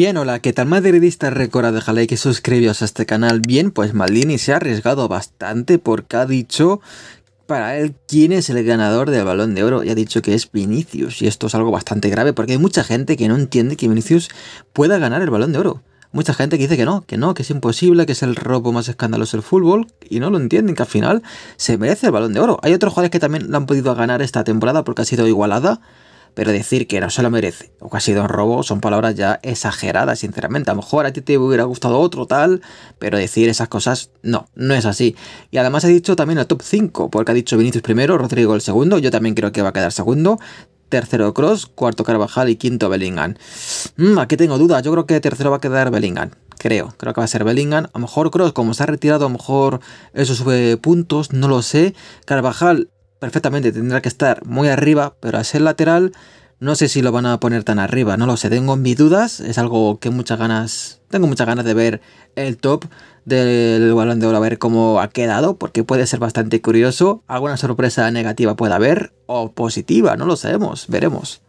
Bien, hola, ¿qué tal madridista Recuerda de like que suscribíos a este canal? Bien, pues Maldini se ha arriesgado bastante porque ha dicho para él quién es el ganador del balón de oro y ha dicho que es Vinicius y esto es algo bastante grave porque hay mucha gente que no entiende que Vinicius pueda ganar el balón de oro. Mucha gente que dice que no, que no, que es imposible, que es el robo más escandaloso del fútbol y no lo entienden, que al final se merece el balón de oro. Hay otros jugadores que también lo han podido ganar esta temporada porque ha sido igualada, pero decir que no se lo merece o que ha sido un robo son palabras ya exageradas, sinceramente. A lo mejor a ti te hubiera gustado otro tal, pero decir esas cosas no, no es así. Y además he dicho también el top 5, porque ha dicho Vinicius primero, Rodrigo el segundo, yo también creo que va a quedar segundo. Tercero Cross, cuarto Carvajal y quinto Bellingham. Mm, aquí tengo dudas, yo creo que tercero va a quedar Bellingham creo, creo que va a ser Bellingham. A lo mejor Cross, como se ha retirado, a lo mejor eso sube puntos, no lo sé. Carvajal perfectamente tendrá que estar muy arriba, pero a ser lateral no sé si lo van a poner tan arriba, no lo sé, tengo mis dudas, es algo que muchas ganas, tengo muchas ganas de ver el top del balón de oro, a ver cómo ha quedado, porque puede ser bastante curioso, alguna sorpresa negativa puede haber, o positiva, no lo sabemos, veremos.